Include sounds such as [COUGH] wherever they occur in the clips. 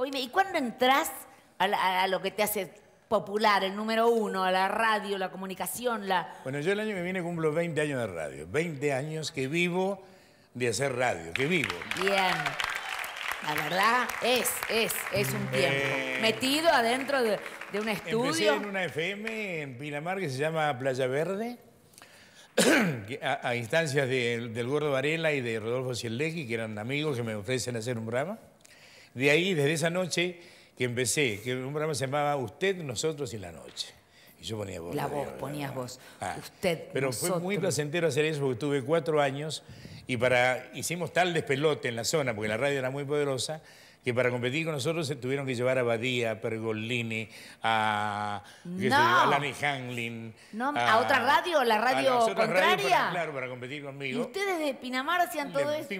Oye, ¿y cuándo entras a, lo que te hace popular, el número uno, a la radio, la comunicación, la... Bueno, yo el año que viene cumplo 20 años de radio. 20 años que vivo de hacer radio, que vivo. Bien. La verdad, es, es, es un mm, tiempo. Eh, Metido adentro de, un estudio. Empecé en una FM en Pinamar que se llama Playa Verde, [CLEARS THROAT] a, instancias del Gordo Varela y de Rodolfo Sielegi, que eran amigos que me ofrecen hacer un programa. De ahí, desde esa noche que empecé, que un programa se llamaba Usted, Nosotros y la Noche. Y yo ponía voz. La voz, ponías voz. Usted, ah. usted, Pero fue muy placentero hacer eso porque tuve cuatro años y para, hicimos tal despelote en la zona, porque la radio era muy poderosa, que para competir con nosotros se tuvieron que llevar a Badía, a Pergolini, a, no. a Lani Hanlin. a, otra radio, la radio contraria. para, claro, para competir conmigo. Y ustedes de Pinamar hacían todo eso. le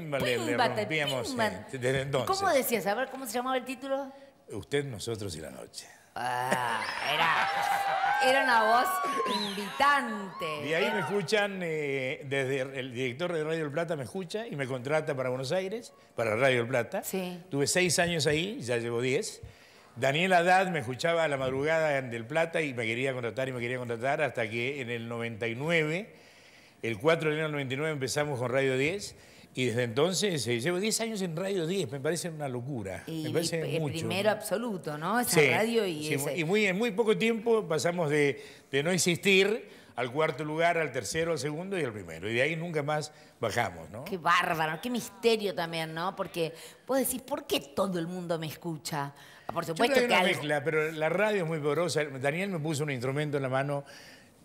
entonces. ¿Cómo decías? A ver, ¿cómo se llamaba el título? Usted, nosotros y la noche. Ah, era, era una voz invitante. y ahí me escuchan, eh, desde el director de Radio del Plata me escucha y me contrata para Buenos Aires, para Radio del Plata. Tuve seis años ahí, ya llevo diez. Daniel Haddad me escuchaba a la madrugada en Del Plata y me quería contratar y me quería contratar hasta que en el 99, el 4 de enero del 99 empezamos con Radio 10 y desde entonces llevo 10 años en Radio 10, me parece una locura. Y me parece el primero absoluto, ¿no? Esa radio y sí, Y muy, en muy poco tiempo pasamos de, no existir al cuarto lugar, al tercero, al segundo y al primero. Y de ahí nunca más bajamos, ¿no? Qué bárbaro, qué misterio también, ¿no? Porque vos decís, ¿por qué todo el mundo me escucha? Ah, por supuesto que, mezcla, pero la radio es muy poderosa. Daniel me puso un instrumento en la mano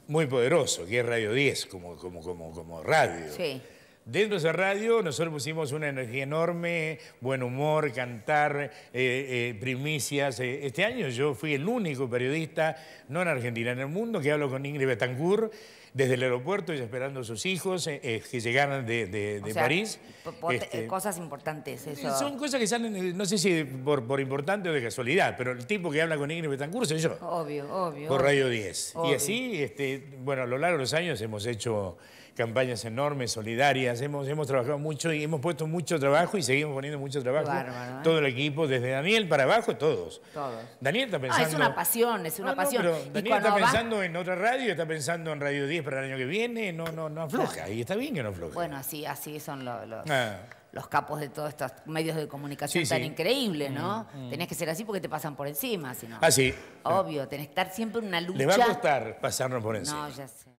muy poderoso, que es Radio 10, como, como, como, como radio. Sí. Dentro de esa radio nosotros pusimos una energía enorme, buen humor, cantar, eh, eh, primicias. Eh, este año yo fui el único periodista, no en Argentina, en el mundo, que hablo con Ingrid Betancourt desde el aeropuerto y esperando a sus hijos eh, eh, que llegaran de, de, París. Este, cosas importantes, eh, eso. Son cosas que salen, no sé si por, importante o de casualidad, pero el tipo que habla con Ingrid Betancur soy yo. Obvio, obvio. Por Radio 10. Y así, este, bueno, a lo largo de los años hemos hecho campañas enormes, solidarias, hemos, hemos trabajado mucho y hemos puesto mucho trabajo y seguimos poniendo mucho trabajo. Todo el equipo, desde Daniel para abajo, todos. Todos. Daniel está pensando... Ah, es una pasión, es una pasión. Daniel está pensando en otra radio, está pensando en Radio 10 para el año que viene, no, no, no afloja. Y está bien que no afloje. Bueno, así, así son ah. los, capos de todos estos medios de comunicación tan increíbles, ¿no? Mm, mm. Tenés que ser así porque te pasan por encima, sino no. Ah, Obvio, tenés que estar siempre en una lucha. Le va a costar pasarnos por encima. No, ya sé.